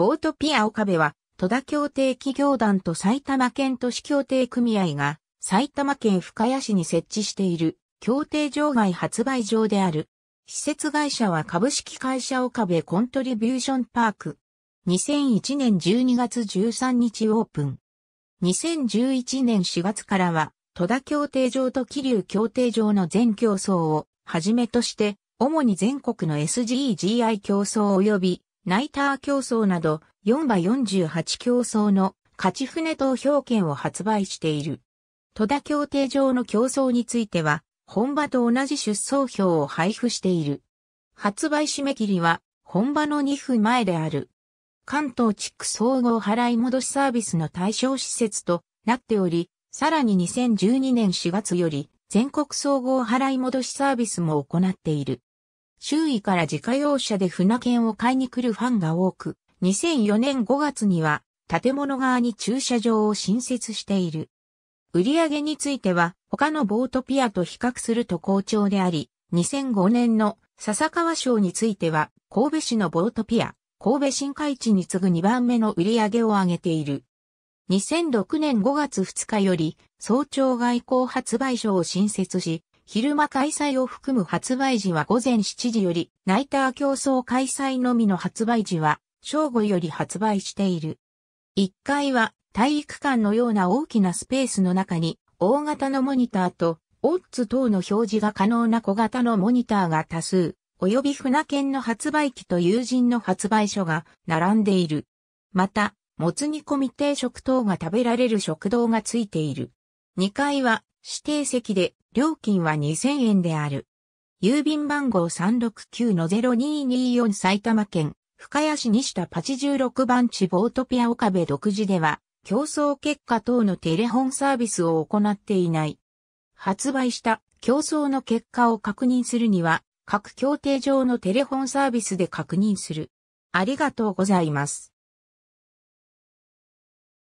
ボートピア岡部は、戸田協定企業団と埼玉県都市協定組合が、埼玉県深谷市に設置している、協定場外発売場である。施設会社は株式会社岡部コントリビューションパーク。2001年12月13日オープン。2011年4月からは、戸田協定場と桐生協定場の全競争をはじめとして、主に全国の SGGI 競争及びナイター競争など4馬48競争の勝ち船投票券を発売している。戸田協定上の競争については、本場と同じ出走票を配布している。発売締め切りは、本場の2分前である。関東地区総合払い戻しサービスの対象施設となっており、さらに2012年4月より全国総合払い戻しサービスも行っている。周囲から自家用車で船券を買いに来るファンが多く、2004年5月には建物側に駐車場を新設している。売上については他のボートピアと比較すると好調であり、2005年の笹川賞については神戸市のボートピア、神戸新海地に次ぐ2番目の売り上げを上げている。2006年5月2日より、早朝外交発売所を新設し、昼間開催を含む発売時は午前7時より、ナイター競争開催のみの発売時は、正午より発売している。1階は体育館のような大きなスペースの中に、大型のモニターと、オッズ等の表示が可能な小型のモニターが多数、及び船券の発売機と友人の発売所が並んでいる。また、もつ煮込み定食等が食べられる食堂がついている。2階は指定席で料金は2000円である。郵便番号369-0224埼玉県、深谷市西田86番地ボートピア岡部独自では、競争結果等のテレホンサービスを行っていない。発売した競争の結果を確認するには、各協定上のテレホンサービスで確認する。ありがとうございます。